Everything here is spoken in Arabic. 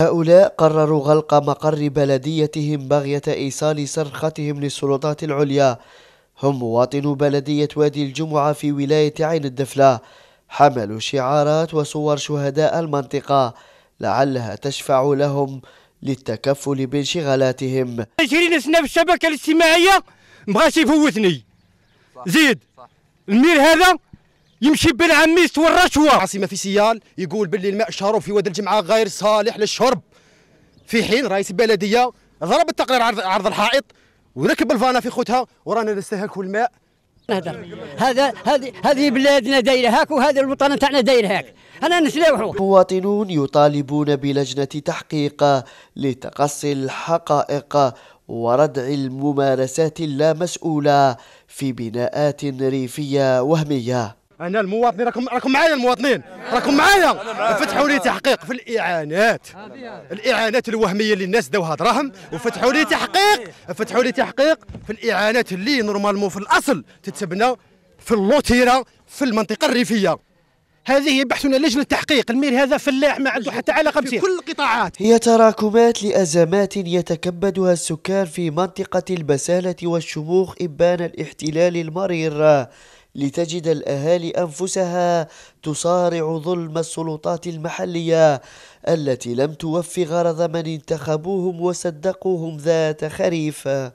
هؤلاء قرروا غلق مقر بلديتهم بغية إيصال صرختهم للسلطات العليا هم مواطنو بلدية وادي الجمعة في ولاية عين الدفلة حملوا شعارات وصور شهداء المنطقة لعلها تشفع لهم للتكفل بانشغالاتهم 20 سنة في الشبكة الاجتماعية مبغاش يفوتني زيد المير هذا يمشي بن عميس والرشوه عاصمه في سيال يقول باللي الماء الشارب في واد الجمعه غير صالح للشرب في حين رئيس البلديه ضرب التقرير عرض, عرض الحائط وركب الفانا في خوتها ورانا نستهلكوا الماء هذا هذا هذه هذه بلادنا دايره هاك وهذا الوطن تاعنا داير هاك انا نسلاوحوا مواطنون يطالبون بلجنه تحقيق لتقصي الحقائق وردع الممارسات اللامسؤوله في بناءات ريفيه وهميه انا المواطنين راكم راكم معايا المواطنين راكم معايا فتحوا لي تحقيق في الاعانات الاعانات الوهميه اللي الناس داوها دراهم وفتحوا لي تحقيق فتحوا لي تحقيق في الاعانات اللي نورمالمون في الاصل تتبنى في اللوتيره في المنطقه الريفيه هذه بحثنا لجنة التحقيق المير هذا فلاح ما عنده حتى علاقة بشيء كل القطاعات هي تراكمات لأزمات يتكبدها السكان في منطقة البسالة والشموخ إبان الاحتلال المرير لتجد الاهالي انفسها تصارع ظلم السلطات المحليه التي لم توفي غرض من انتخبوهم وصدقوهم ذات خريف